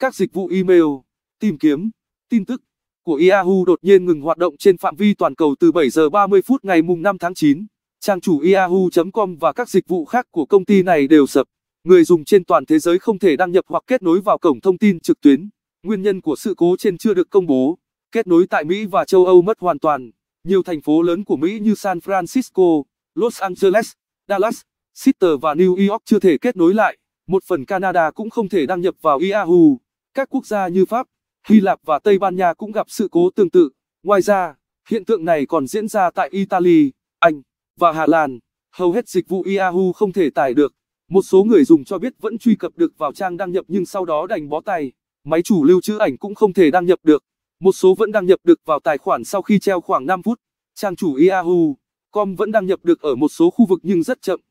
Các dịch vụ email, tìm kiếm, tin tức của Yahoo đột nhiên ngừng hoạt động trên phạm vi toàn cầu từ 7 giờ 30 phút ngày mùng 5 tháng 9. Trang chủ yahoo.com và các dịch vụ khác của công ty này đều sập. Người dùng trên toàn thế giới không thể đăng nhập hoặc kết nối vào cổng thông tin trực tuyến. Nguyên nhân của sự cố trên chưa được công bố. Kết nối tại Mỹ và châu Âu mất hoàn toàn. Nhiều thành phố lớn của Mỹ như San Francisco, Los Angeles, Dallas, Sitter và New York chưa thể kết nối lại. Một phần Canada cũng không thể đăng nhập vào Yahoo. Các quốc gia như Pháp, Hy Lạp và Tây Ban Nha cũng gặp sự cố tương tự. Ngoài ra, hiện tượng này còn diễn ra tại Italy, Anh và Hà Lan. Hầu hết dịch vụ Yahoo không thể tải được. Một số người dùng cho biết vẫn truy cập được vào trang đăng nhập nhưng sau đó đành bó tay. Máy chủ lưu trữ ảnh cũng không thể đăng nhập được. Một số vẫn đăng nhập được vào tài khoản sau khi treo khoảng 5 phút. Trang chủ Yahoo.com vẫn đăng nhập được ở một số khu vực nhưng rất chậm.